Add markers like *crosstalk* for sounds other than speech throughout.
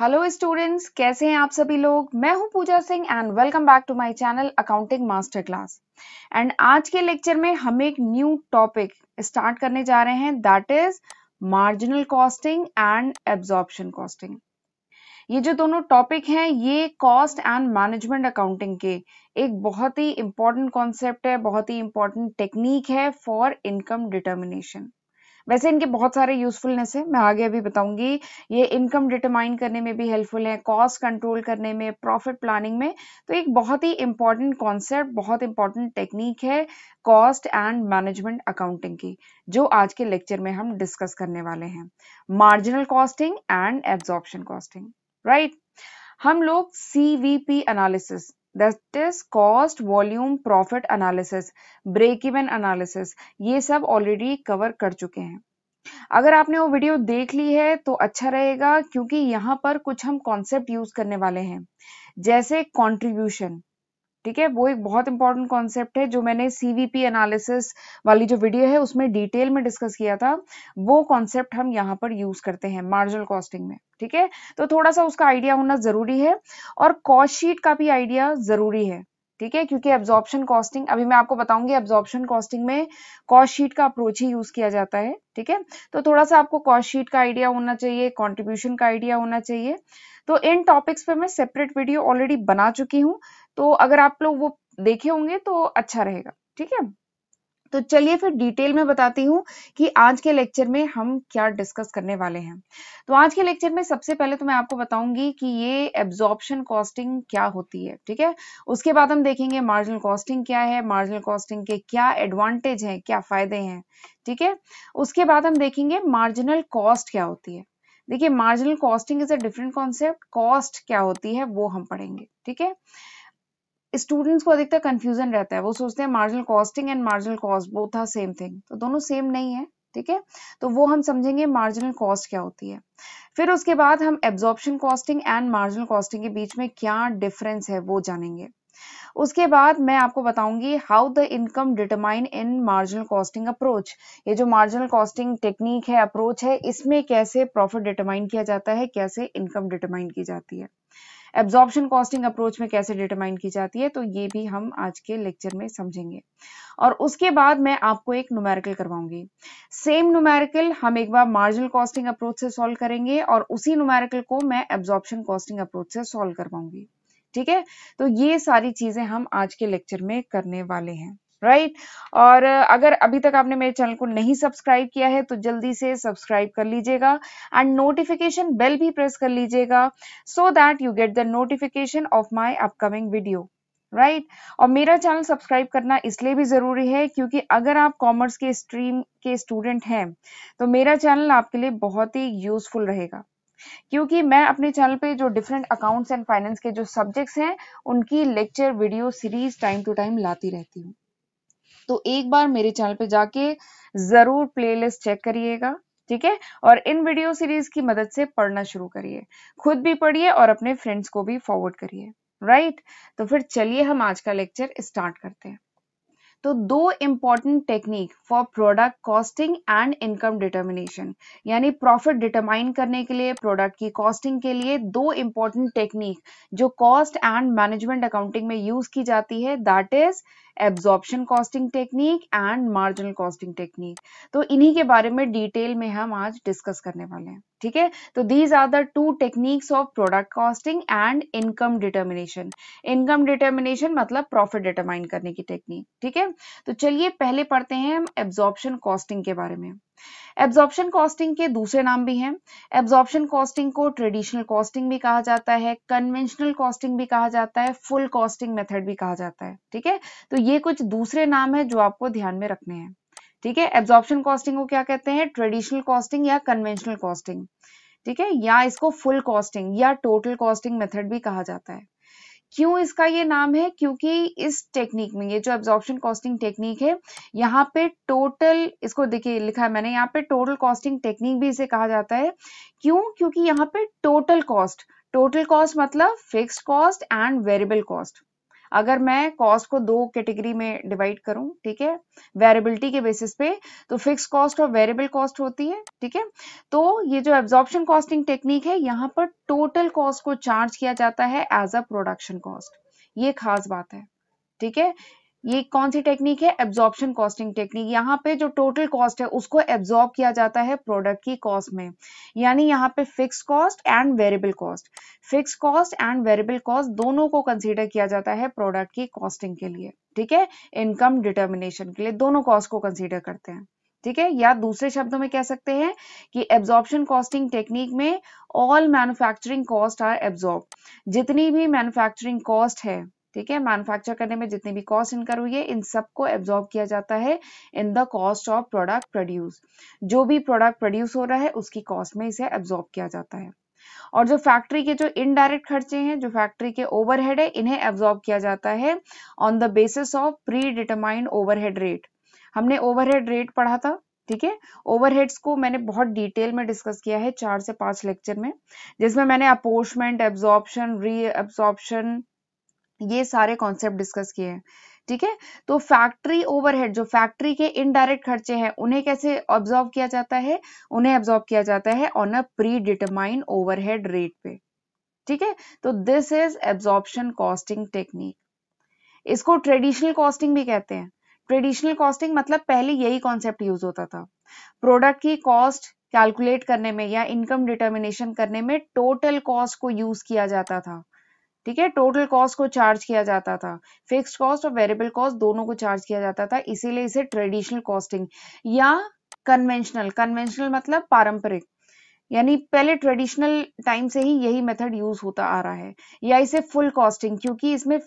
Hello students कैसे हैं आप सभी लोग मैं हूं Pooja Singh and welcome back to my channel accounting master class and आज के लेक्चर में हम एक न्यू टॉपिक स्टार्ट करने जा रहे हैं that is marginal costing and absorption costing ये जो दोनों टॉपिक हैं ये कॉस्ट एंड मैनेजमेंट अकाउंटिंग के एक बहुत ही इंपॉर्टेंट कॉन्सेप्ट है बहुत ही इंपॉर्टेंट टेक्निक है फॉर इनकम डिटर्मिनेशन वैसे इनके बहुत सारे यूजफुलनेस है मैं आगे अभी बताऊंगी ये इनकम डिटरमाइन करने में भी हेल्पफुल है कॉस्ट कंट्रोल करने में प्रॉफिट प्लानिंग में तो एक बहुत ही इंपॉर्टेंट कॉन्सेप्ट बहुत इंपॉर्टेंट टेक्निक है कॉस्ट एंड मैनेजमेंट अकाउंटिंग की जो आज के लेक्चर में हम डिस्कस करने वाले हैं marginal costing and absorption costing right हम लोग CVP analysis that is cost volume profit analysis break even analysis ये सब ऑलरेडी कवर कर चुके हैं अगर आपने वो वीडियो देख ली है तो अच्छा रहेगा क्योंकि यहाँ पर कुछ हम कॉन्सेप्ट यूज करने वाले हैं जैसे कॉन्ट्रीब्यूशन ठीक है वो एक बहुत इंपॉर्टेंट कॉन्सेप्ट है जो मैंने सीवीपी एनालिसिस वाली जो वीडियो है उसमें डिटेल में डिस्कस किया था वो कॉन्सेप्ट हम यहाँ पर यूज करते हैं मार्जिनल कॉस्टिंग में ठीक है तो थोड़ा सा उसका आइडिया होना जरूरी है और कॉस्ट शीट का भी आइडिया जरूरी है ठीक है क्योंकि एब्जॉर्प्शन कॉस्टिंग अभी मैं आपको बताऊंगी एब्जॉर्प्शन कॉस्टिंग में कॉस्ट शीट का अप्रोच ही यूज किया जाता है ठीक है तो थोड़ा सा आपको कॉस्ट शीट का आइडिया होना चाहिए कॉन्ट्रीब्यूशन का आइडिया होना चाहिए तो इन टॉपिक्स पे मैं सेपरेट वीडियो ऑलरेडी बना चुकी हूँ तो अगर आप लोग वो देखे होंगे तो अच्छा रहेगा ठीक है तो चलिए फिर डिटेल में बताती हूँ कि आज के लेक्चर में हम क्या डिस्कस करने वाले हैं तो आज के लेक्चर में सबसे पहले तो मैं आपको बताऊंगी कि ये एब्जॉर्प्शन कॉस्टिंग क्या होती है ठीक है उसके बाद हम देखेंगे मार्जिनल कॉस्टिंग क्या है मार्जिनल कॉस्टिंग के क्या एडवांटेज हैं क्या फायदे हैं ठीक है उसके बाद हम देखेंगे मार्जिनल कॉस्ट क्या होती है देखिए marginal costing is a different concept cost क्या होती है वो हम पढ़ेंगे ठीक है स्टूडेंट्स को अधिकतर कंफ्यूजन रहता है वो सोचते हैं marginal costing and marginal cost both are same thing तो दोनों सेम नहीं है ठीक है तो वो हम समझेंगे मार्जिनल कॉस्ट क्या होती है फिर उसके बाद हम absorption costing and marginal costing के बीच में क्या डिफरेंस है वो जानेंगे उसके बाद मैं आपको बताऊंगी how the income determine in marginal costing approach ये जो मार्जिनल कॉस्टिंग टेक्निक है अप्रोच है इसमें कैसे प्रॉफिट डिटरमाइन किया जाता है कैसे इनकम डिटरमाइन की जाती है एब्जॉर्बन कॉस्टिंग अप्रोच में कैसे डिटरमाइन की जाती है तो ये भी हम आज के लेक्चर में समझेंगे और उसके बाद मैं आपको एक नुमेरिकल करवाऊंगी सेम नुमेरिकल हम एक बार मार्जिनल कॉस्टिंग अप्रोच से सॉल्व करेंगे और उसी नुमेरिकल को मैं एब्जॉर्बन कॉस्टिंग अप्रोच से सॉल्व करवाऊंगी ठीक है तो ये सारी चीजें हम आज के लेक्चर में करने वाले हैं राइट और अगर अभी तक आपने मेरे चैनल को नहीं सब्सक्राइब किया है तो जल्दी से सब्सक्राइब कर लीजिएगा एंड नोटिफिकेशन बेल भी प्रेस कर लीजिएगा so that you get the notification of my upcoming video right और मेरा चैनल सब्सक्राइब करना इसलिए भी ज़रूरी है क्योंकि अगर आप कॉमर्स के स्ट्रीम के स्टूडेंट हैं तो मेरा चैनल आपके लिए बहुत ही यूजफुल रहेगा क्योंकि मैं अपने चैनल पे जो डिफरेंट अकाउंट्स एंड फाइनेंस के जो सब्जेक्ट्स हैं उनकी lecture video series time to time लाती रहती हूँ तो एक बार मेरे चैनल पे जाके जरूर प्लेलिस्ट चेक करिएगा ठीक है और इन वीडियो सीरीज की मदद से पढ़ना शुरू करिए खुद भी पढ़िए और अपने फ्रेंड्स को भी फॉरवर्ड करिए राइट तो फिर चलिए हम आज का लेक्चर स्टार्ट करते हैं तो दो important technique for product costing and income determination यानी प्रॉफिट डिटरमाइन करने के लिए प्रोडक्ट की कॉस्टिंग के लिए दो इंपॉर्टेंट टेक्निक जो कॉस्ट एंड मैनेजमेंट अकाउंटिंग में यूज की जाती है that is absorption costing technique and marginal costing technique तो इन्हीं के बारे में डिटेल में हम आज डिस्कस करने वाले हैं ठीक है तो these are the two techniques of product costing and income determination income determination मतलब प्रॉफिट डिटरमाइन करने की टेक्निक ठीक है तो चलिए पहले पढ़ते हैं हम एब्जॉर्प्शन कॉस्टिंग के बारे में एब्जॉर्प्शन कॉस्टिंग के दूसरे नाम भी हैं एब्जॉर्प्शन कॉस्टिंग को ट्रेडिशनल कॉस्टिंग भी कहा जाता है कन्वेंशनल कॉस्टिंग भी कहा जाता है फुल कॉस्टिंग मेथड भी कहा जाता है ठीक है तो ये कुछ दूसरे नाम है जो आपको ध्यान में रखने हैं ठीक है एब्जॉर्प्शन कॉस्टिंग को क्या कहते हैं ट्रेडिशनल कॉस्टिंग या कन्वेंशनल कॉस्टिंग ठीक है या इसको फुल कॉस्टिंग या टोटल कॉस्टिंग मेथड भी कहा जाता है क्यों इसका ये नाम है क्योंकि इस टेक्निक में ये जो एब्जॉर्प्शन कॉस्टिंग टेक्निक है यहाँ पे टोटल इसको देखिए लिखा है मैंने यहाँ पे टोटल कॉस्टिंग टेक्निक भी इसे कहा जाता है क्यों क्योंकि यहाँ पे टोटल कॉस्ट टोटल कॉस्ट मतलब fixed cost and variable cost अगर मैं कॉस्ट को दो कैटेगरी में डिवाइड करूं ठीक है वेरिएबिलिटी के बेसिस पे तो फिक्स कॉस्ट और वेरिएबल कॉस्ट होती है ठीक है तो ये जो एब्जॉर्प्शन कॉस्टिंग टेक्निक है यहाँ पर टोटल कॉस्ट को चार्ज किया जाता है एज अ प्रोडक्शन कॉस्ट ये खास बात है ठीक है ये कौन सी टेक्निक है एब्जॉर्प्शन कॉस्टिंग टेक्निक यहाँ पे जो टोटल कॉस्ट है उसको एब्जॉर्ब किया जाता है प्रोडक्ट की कॉस्ट में यानी यहाँ पे fix cost and variable cost fix cost and variable cost दोनों को कंसीडर किया जाता है प्रोडक्ट की कॉस्टिंग के लिए ठीक है इनकम डिटर्मिनेशन के लिए दोनों कॉस्ट को कंसिडर करते हैं ठीक है या दूसरे शब्दों में कह सकते हैं कि एब्जॉर्प्शन कॉस्टिंग टेक्निक में all manufacturing cost are absorb जितनी भी मैन्युफैक्चरिंग कॉस्ट है ठीक है मैन्युफैक्चर करने में जितनी भी कॉस्ट इनकर हुई है इन सबको एब्जॉर्ब किया जाता है in the cost of product produce जो भी प्रोडक्ट प्रोड्यूस हो रहा है उसकी कॉस्ट में इसे एब्जॉर्ब किया जाता है और जो फैक्ट्री के जो इनडायरेक्ट खर्चे हैं जो फैक्ट्री के ओवरहेड है इन्हें एब्जॉर्ब किया जाता है on the basis of predetermined overhead rate हमने ओवरहेड रेट पढ़ा था ठीक है ओवरहेड्स को मैंने बहुत डिटेल में डिस्कस किया है चार से पांच लेक्चर में जिसमें मैंने अपोर्शमेंट एब्जॉर्प्शन री एब्जॉर्प्शन ये सारे कॉन्सेप्ट डिस्कस किए हैं ठीक है तो फैक्ट्री ओवरहेड जो फैक्ट्री के इनडायरेक्ट खर्चे हैं उन्हें कैसे ऑब्जॉर्व किया जाता है उन्हें ऑब्जॉर्व किया जाता है on a predetermine overhead rate पे ठीक है तो this is absorption costing technique इसको ट्रेडिशनल कॉस्टिंग भी कहते हैं ट्रेडिशनल कॉस्टिंग मतलब पहले यही कॉन्सेप्ट यूज होता था प्रोडक्ट की कॉस्ट कैलकुलेट करने में या इनकम डिटर्मिनेशन करने में टोटल कॉस्ट को यूज किया जाता था ठीक है टोटल कॉस्ट को चार्ज किया जाता था फिक्स कॉस्ट और वेरिएबल कॉस्ट दोनों को चार्ज किया जाता था इसीलिए इसे ट्रेडिशनल कॉस्टिंग या कन्वेंशनल कन्वेंशनल मतलब पारंपरिक यानी पहले ट्रेडिशनल टाइम से ही यही मेथड यूज होता आ रहा है या इसे फुल कॉस्टिंग क्योंकि इसमें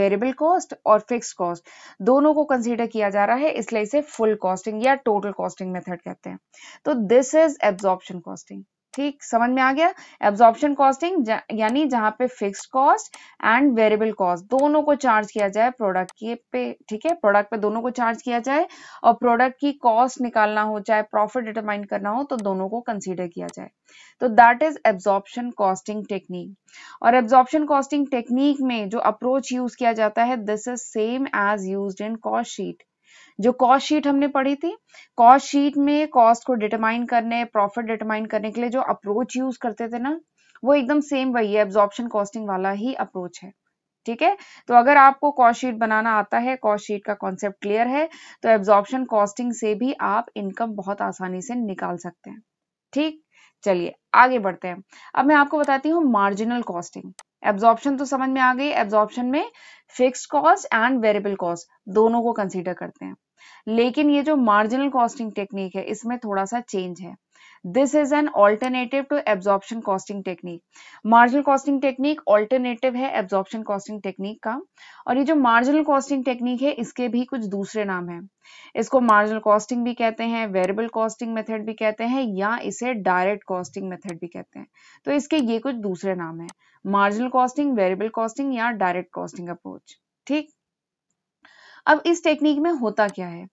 वेरिएबल कॉस्ट और फिक्स कॉस्ट दोनों को कंसीडर किया जा रहा है इसलिए इसे फुल कॉस्टिंग या टोटल कॉस्टिंग मेथड कहते हैं तो दिस इज एब्जॉर्प्शन कॉस्टिंग ठीक समझ में आ गया एब्जॉर्प्शन कॉस्टिंग यानी जहां पे fix cost and variable cost दोनों को चार्ज किया जाए प्रोडक्ट के पे ठीक है प्रोडक्ट पे दोनों को चार्ज किया जाए और प्रोडक्ट की कॉस्ट निकालना हो चाहे प्रॉफिट डिटरमाइन करना हो तो दोनों को कंसिडर किया जाए तो that is absorption costing technique और एब्जॉर्प्शन कॉस्टिंग टेक्निक में जो अप्रोच यूज किया जाता है this is same as use in cost sheet जो कॉस्ट शीट हमने पढ़ी थी कॉस्ट शीट में कॉस्ट को डिटरमाइन करने प्रॉफिट डिटरमाइन करने के लिए जो अप्रोच यूज करते थे ना वो एकदम सेम वही है एब्जॉर्प्शन कॉस्टिंग वाला ही अप्रोच है ठीक है तो अगर आपको कॉस्ट शीट बनाना आता है कॉस्ट शीट का कॉन्सेप्ट क्लियर है तो एब्जॉर्प्शन कॉस्टिंग से भी आप इनकम बहुत आसानी से निकाल सकते हैं ठीक चलिए आगे बढ़ते हैं अब मैं आपको बताती हूँ मार्जिनल कॉस्टिंग एब्जॉर्प्शन तो समझ में आ गई एब्जॉर्प्शन में fixed cost and variable cost दोनों को कंसीडर करते हैं लेकिन ये जो मार्जिनल कॉस्टिंग टेक्निक है इसमें थोड़ा सा चेंज है this is an alternative to absorption costing technique marginal costing technique alternative है एब्जॉर्प्शन कॉस्टिंग टेक्निक का और ये जो मार्जिनल कॉस्टिंग टेक्निक है इसके भी कुछ दूसरे नाम है इसको मार्जिनल कॉस्टिंग भी कहते हैं वेरिएबल कॉस्टिंग मेथड भी कहते हैं या इसे डायरेक्ट कॉस्टिंग मेथड भी कहते हैं तो इसके ये कुछ दूसरे नाम है मार्जिनल कॉस्टिंग वेरिएबल कॉस्टिंग या डायरेक्ट कॉस्टिंग अप्रोच ठीक अब इस टेक्निक में होता क्या है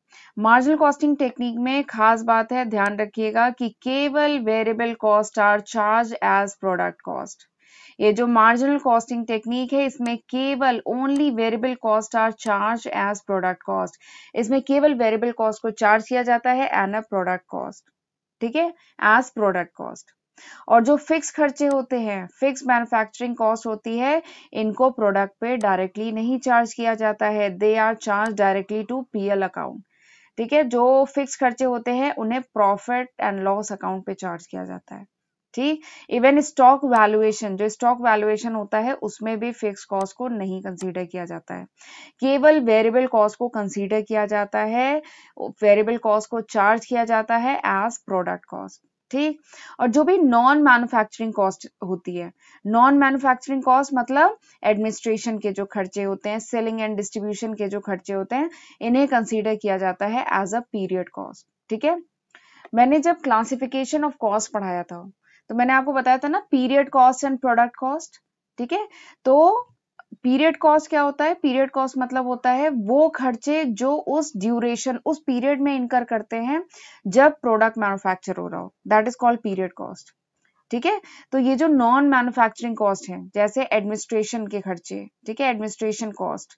मार्जिनल कॉस्टिंग टेक्निक में खास बात है ध्यान रखिएगा कि केवल variable cost are charge as product cost ये जो मार्जिनल कॉस्टिंग टेक्निक है इसमें केवल only variable cost are charge as product cost इसमें केवल वेरिएबल कॉस्ट को चार्ज किया जाता है एन अ प्रोडक्ट कॉस्ट ठीक है एज प्रोडक्ट कॉस्ट और जो फिक्स खर्चे होते हैं फिक्स मैन्युफैक्चरिंग कॉस्ट होती है इनको प्रोडक्ट पे डायरेक्टली नहीं चार्ज किया जाता है they are charge directly to PL account ठीक है जो फिक्स खर्चे होते हैं उन्हें प्रॉफिट एंड लॉस अकाउंट पे चार्ज किया जाता है ठीक इवन स्टॉक वैल्यूएशन जो स्टॉक वैल्यूएशन होता है उसमें भी फिक्स कॉस्ट को नहीं कंसीडर किया जाता है केवल वेरिएबल कॉस्ट को कंसीडर किया जाता है वेरिएबल कॉस्ट को चार्ज किया जाता है एज प्रोडक्ट कॉस्ट ठीक और जो भी नॉन मैन्युफैक्चरिंग कॉस्ट होती है नॉन मैन्युफैक्चरिंग कॉस्ट मतलब एडमिनिस्ट्रेशन के जो खर्चे होते हैं सेलिंग एंड डिस्ट्रीब्यूशन के जो खर्चे होते हैं इन्हें कंसीडर किया जाता है एज अ पीरियड कॉस्ट ठीक है मैंने जब क्लासिफिकेशन ऑफ कॉस्ट पढ़ाया था तो मैंने आपको बताया था ना period cost and product cost ठीक है तो पीरियड कॉस्ट क्या होता है पीरियड कॉस्ट मतलब होता है वो खर्चे जो उस ड्यूरेशन उस पीरियड में इनकर करते हैं जब प्रोडक्ट मैन्युफैक्चर हो रहा हो that is called period cost ठीक है तो ये जो नॉन मैन्युफैक्चरिंग कॉस्ट है जैसे एडमिनिस्ट्रेशन के खर्चे ठीक है administration cost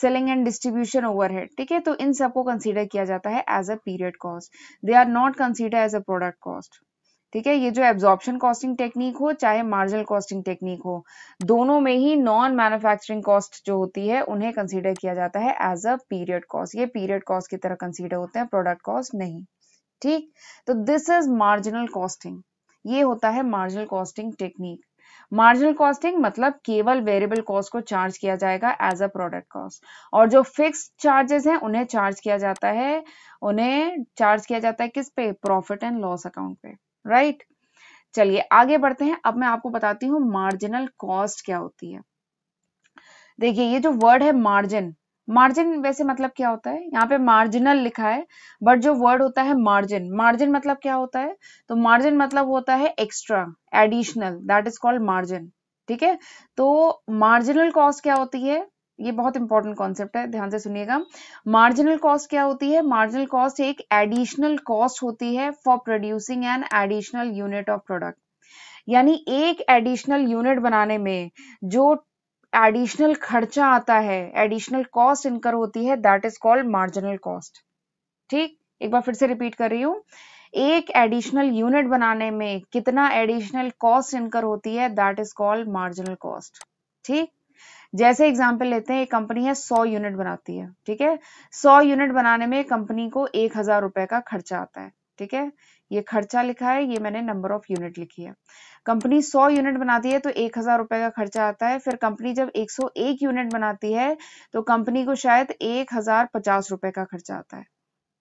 selling and distribution over है ठीक है तो इन सबको कंसिडर किया जाता है as a period cost they are not consider as a product cost ठीक है ये जो एब्जॉर्प्शन कॉस्टिंग टेक्निक हो चाहे मार्जिनल कॉस्टिंग टेक्निक हो दोनों में ही नॉन मैन्युफैक्चरिंग कॉस्ट जो होती है उन्हें कंसीडर किया जाता है एज अ पीरियड कॉस्ट ये पीरियड कॉस्ट की तरह कंसीडर होते हैं प्रोडक्ट कॉस्ट नहीं ठीक तो दिस इज मार्जिनल कॉस्टिंग ये होता है marginal costing technique marginal costing मतलब केवल वेरिएबल कॉस्ट को चार्ज किया जाएगा एज अ प्रोडक्ट कॉस्ट और जो फिक्स चार्जेस हैं उन्हें चार्ज किया जाता है उन्हें चार्ज किया जाता है किस पे प्रॉफिट एंड लॉस अकाउंट पे राइट चलिए आगे बढ़ते हैं अब मैं आपको बताती हूँ मार्जिनल कॉस्ट क्या होती है देखिए ये जो वर्ड है मार्जिन मार्जिन वैसे मतलब क्या होता है यहाँ पे मार्जिनल लिखा है बट जो वर्ड होता है मार्जिन मार्जिन मतलब क्या होता है तो मार्जिन मतलब होता है extra additional that is called margin ठीक है तो मार्जिनल कॉस्ट क्या होती है ये बहुत इंपॉर्टेंट कॉन्सेप्ट है ध्यान से सुनिएगा मार्जिनल कॉस्ट क्या होती है मार्जिनल कॉस्ट एक एडिशनल कॉस्ट होती है for producing an additional unit of product यानी एक एडिशनल यूनिट बनाने में जो एडिशनल खर्चा आता है एडिशनल कॉस्ट इनकर होती है that is called marginal cost ठीक एक बार फिर से रिपीट कर रही हूं एक एडिशनल यूनिट बनाने में कितना एडिशनल कॉस्ट इनकर होती है that is called marginal cost ठीक जैसे एग्जाम्पल लेते हैं एक कंपनी है सौ यूनिट बनाती है ठीक है सौ यूनिट बनाने में कंपनी को एक हजार रुपए का खर्चा आता है ठीक है ये खर्चा लिखा है ये मैंने नंबर ऑफ यूनिट लिखी है कंपनी 100 यूनिट बनाती है तो एक हजार रुपए का खर्चा आता है फिर कंपनी जब 101 यूनिट बनाती है तो कंपनी को शायद एक हजार पचास रुपए का खर्चा आता है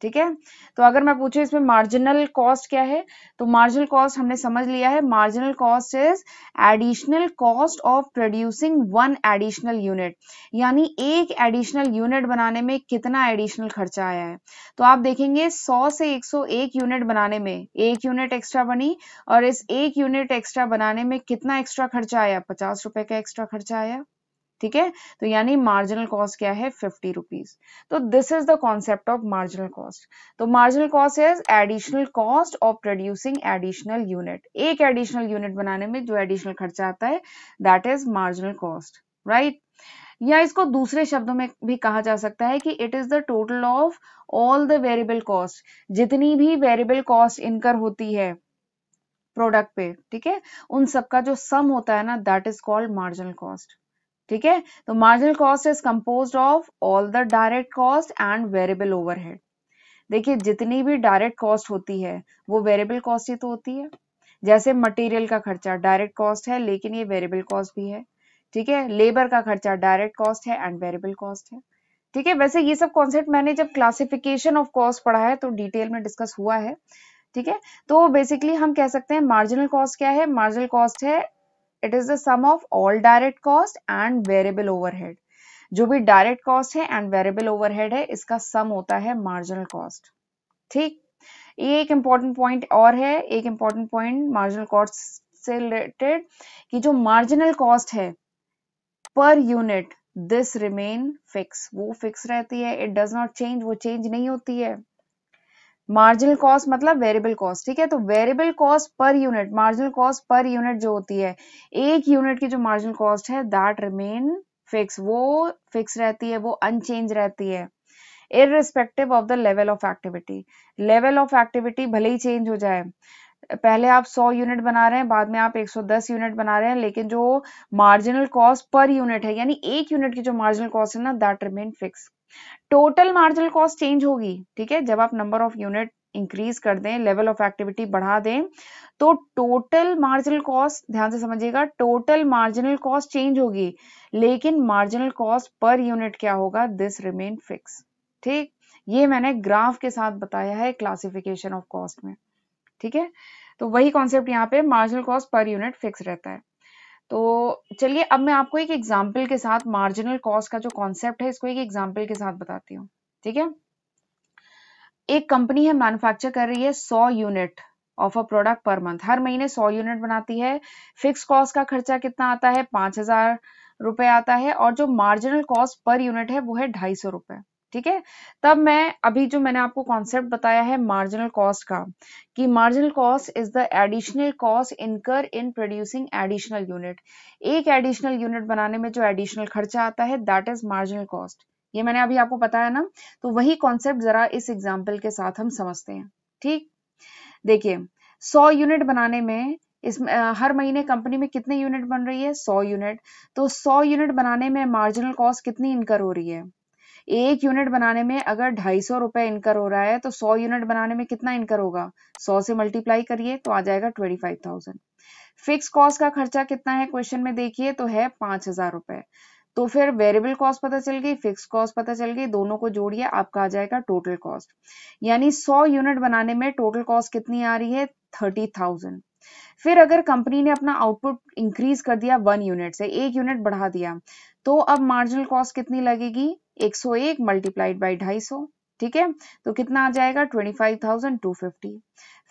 ठीक है तो अगर मैं पूछू इसमें मार्जिनल कॉस्ट क्या है तो मार्जिनल कॉस्ट हमने समझ लिया है marginal cost is additional cost of producing one additional unit यानी एक एडिशनल यूनिट बनाने में कितना एडिशनल खर्चा आया है तो आप देखेंगे 100 से 101 यूनिट बनाने में एक यूनिट एक्स्ट्रा बनी और इस एक यूनिट एक्स्ट्रा बनाने में कितना एक्स्ट्रा खर्चा आया पचास रुपए का एक्स्ट्रा खर्चा आया ठीक है तो यानी मार्जिनल कॉस्ट क्या है फिफ्टी रुपीज तो this is the concept of marginal cost तो marginal cost is additional cost of producing additional unit एक एडिशनल यूनिट बनाने में जो एडिशनल खर्चा आता है that is marginal cost right या इसको दूसरे शब्दों में भी कहा जा सकता है कि it is the total of all the variable cost जितनी भी वेरिएबल कॉस्ट इनकर होती है प्रोडक्ट पे ठीक है उन सबका जो सम होता है ना that is called marginal cost ठीक है तो marginal cost is compose of all the direct cost and variable overhead देखिए जितनी भी डायरेक्ट कॉस्ट होती है वो वेरिएबल कॉस्ट ही तो होती है जैसे मटेरियल का खर्चा डायरेक्ट कॉस्ट है लेकिन ये वेरिएबल कॉस्ट भी है ठीक है लेबर का खर्चा डायरेक्ट कॉस्ट है एंड वेरिएबल कॉस्ट है ठीक है वैसे ये सब कॉन्सेप्ट मैंने जब क्लासिफिकेशन ऑफ कॉस्ट पढ़ा है तो डिटेल में डिस्कस हुआ है ठीक है तो बेसिकली हम कह सकते हैं मार्जिनल कॉस्ट क्या है मार्जिनल कॉस्ट है it is the sum of all direct cost and variable overhead जो भी डायरेक्ट कॉस्ट है एंड वेरिएबल ओवरहेड है इसका सम होता है मार्जिनल कॉस्ट ठीक ये एक इंपॉर्टेंट पॉइंट और है एक इंपॉर्टेंट पॉइंट मार्जिनल कॉस्ट से रिलेटेड कि जो मार्जिनल कॉस्ट है per unit this remain fix वो फिक्स रहती है इट डज नॉट चेंज वो चेंज नहीं होती है मार्जिनल कॉस्ट मतलब वेरिएबल कॉस्ट ठीक है तो variable cost per unit marginal cost per unit जो होती है एक यूनिट की जो मार्जिनल कॉस्ट है दैट रिमेन फिक्स वो फिक्स रहती है वो अनचेंज रहती है irrespective of the level of activity level of activity भले ही चेंज हो जाए पहले आप 100 यूनिट बना रहे हैं बाद में आप 110 यूनिट बना रहे हैं लेकिन जो मार्जिनल कॉस्ट पर यूनिट है यानी एक यूनिट की जो मार्जिनल कॉस्ट है ना that remain fix total marginal cost change होगी ठीक है जब आप नंबर ऑफ यूनिट इंक्रीज कर दें लेवल ऑफ एक्टिविटी बढ़ा दें तो टोटल मार्जिनल कॉस्ट ध्यान से समझिएगा टोटल मार्जिनल कॉस्ट चेंज होगी लेकिन मार्जिनल कॉस्ट पर यूनिट क्या होगा दिस रिमेन फिक्स ठीक ये मैंने ग्राफ के साथ बताया है क्लासिफिकेशन ऑफ कॉस्ट में ठीक है तो वही कॉन्सेप्ट यहाँ पे marginal cost per unit fix रहता है तो चलिए अब मैं आपको एक एग्जाम्पल के साथ मार्जिनल कॉस्ट का जो कॉन्सेप्ट है इसको एक एग्जाम्पल के साथ बताती हूँ ठीक है एक कंपनी है मैन्युफैक्चर कर रही है सौ unit of a product per month हर महीने सौ यूनिट बनाती है फिक्स कॉस्ट का खर्चा कितना आता है पांच हजार रुपए आता है और जो मार्जिनल कॉस्ट पर यूनिट है वो है ढाई सौ रुपए ठीक है तब मैं अभी जो मैंने आपको कॉन्सेप्ट बताया है मार्जिनल कॉस्ट का कि marginal cost is the additional cost incur in producing additional unit एक एडिशनल यूनिट बनाने में जो एडिशनल खर्चा आता है दैट इज मार्जिनल कॉस्ट ये मैंने अभी आपको बताया ना तो वही कॉन्सेप्ट जरा इस एग्जाम्पल के साथ हम समझते हैं ठीक देखिए सौ यूनिट बनाने में इसमें हर महीने कंपनी में कितने यूनिट बन रही है सौ यूनिट तो सौ यूनिट बनाने में मार्जिनल कॉस्ट कितनी इनकर हो रही है एक यूनिट बनाने में अगर ढाई सौ रुपए इनकर हो रहा है तो सौ यूनिट बनाने में कितना इनकर होगा सौ से मल्टीप्लाई करिए तो आ जाएगा twenty five thousand fix cost का खर्चा कितना है क्वेश्चन में देखिए तो है पांच हजार रुपए तो फिर वेरिएबल कॉस्ट पता चल गई फिक्स कॉस्ट पता चल गई दोनों को जोड़िए आपका आ जाएगा टोटल कॉस्ट यानी सौ यूनिट बनाने में टोटल कॉस्ट कितनी आ रही है थर्टी थाउजेंड फिर अगर कंपनी ने अपना आउटपुट इंक्रीज कर दिया वन यूनिट से एक यूनिट बढ़ा दिया तो अब मार्जिनल कॉस्ट कितनी लगेगी 101 मल्टीप्लाइड बाई 250 ठीक है तो कितना आ जाएगा 25,250